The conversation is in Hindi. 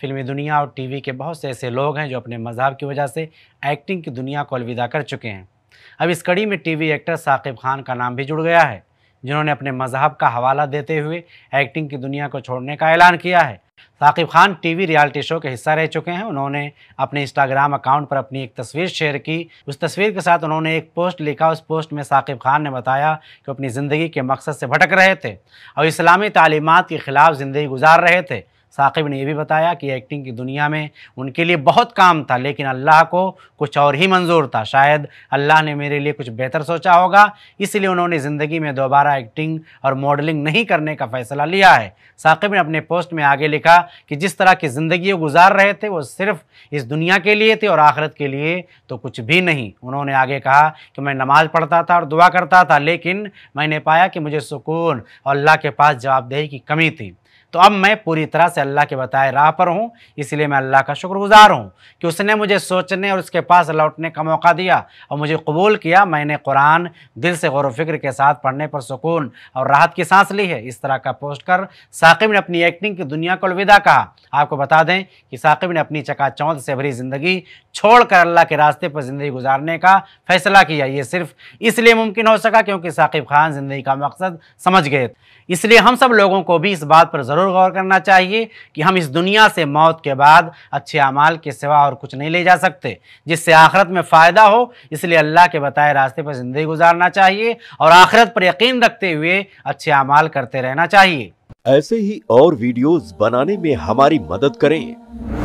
फिल्मी दुनिया और टीवी के बहुत से ऐसे लोग हैं जो अपने मजहब की वजह से एक्टिंग की दुनिया को अलविदा कर चुके हैं अब इस कड़ी में टीवी एक्टर साकिब खान का नाम भी जुड़ गया है जिन्होंने अपने मजहब का हवाला देते हुए एक्टिंग की दुनिया को छोड़ने का ऐलान किया है Saqib Khan TV reality show के हिस्सा रह चुके हैं उन्होंने अपने इंस्टाग्राम अकाउंट पर अपनी एक तस्वीर शेयर की उस तस्वीर के साथ उन्होंने एक पोस्ट लिखा उस पोस्ट में साकिब खान ने बताया कि अपनी ज़िंदगी के मकसद से भटक रहे थे और इस्लामी तालीमत के ख़िलाफ़ ज़िंदगी गुजार रहे थे साकिब ने यह भी बताया कि एक्टिंग की दुनिया में उनके लिए बहुत काम था लेकिन अल्लाह को कुछ और ही मंजूर था शायद अल्लाह ने मेरे लिए कुछ बेहतर सोचा होगा इसलिए उन्होंने ज़िंदगी में दोबारा एक्टिंग और मॉडलिंग नहीं करने का फ़ैसला लिया है साकिब ने अपने पोस्ट में आगे लिखा कि जिस तरह की ज़िंदगी गुजार रहे थे वो सिर्फ इस दुनिया के लिए थे और आखिरत के लिए तो कुछ भी नहीं उन्होंने आगे कहा कि मैं नमाज़ पढ़ता था और दुआ करता था लेकिन मैंने पाया कि मुझे सुकून और अल्लाह के पास जवाबदेही की कमी थी तो अब मैं पूरी तरह से अल्लाह के बताए राह पर हूँ इसलिए मैं अल्लाह का शुक्रगुजार हूँ कि उसने मुझे सोचने और उसके पास लौटने का मौका दिया और मुझे कबूल किया मैंने कुरान दिल से गौर फिक्र के साथ पढ़ने पर सुकून और राहत की सांस ली है इस तरह का पोस्ट कर साकिब ने अपनी एक्टिंग की दुनिया को अलविदा कहा आपको बता दें कि साकिब ने अपनी चकाचौंध से भरी ज़िंदगी छोड़कर अल्लाह के रास्ते पर ज़िंदगी गुजारने का फैसला किया ये सिर्फ इसलिए मुमकिन हो सका क्योंकि साकिब खान ज़िंदगी का मकसद समझ गए इसलिए हम सब लोगों को भी इस बात पर ज़रूर ज़रूर गौर करना चाहिए कि हम इस दुनिया से मौत के बाद अच्छे अमाल के सिवा और कुछ नहीं ले जा सकते जिससे आखिरत में फ़ायदा हो इसलिए अल्लाह के बताए रास्ते पर ज़िंदगी गुजारना चाहिए और आखिरत पर यकीन रखते हुए अच्छे अमाल करते रहना चाहिए ऐसे ही और वीडियोस बनाने में हमारी मदद करें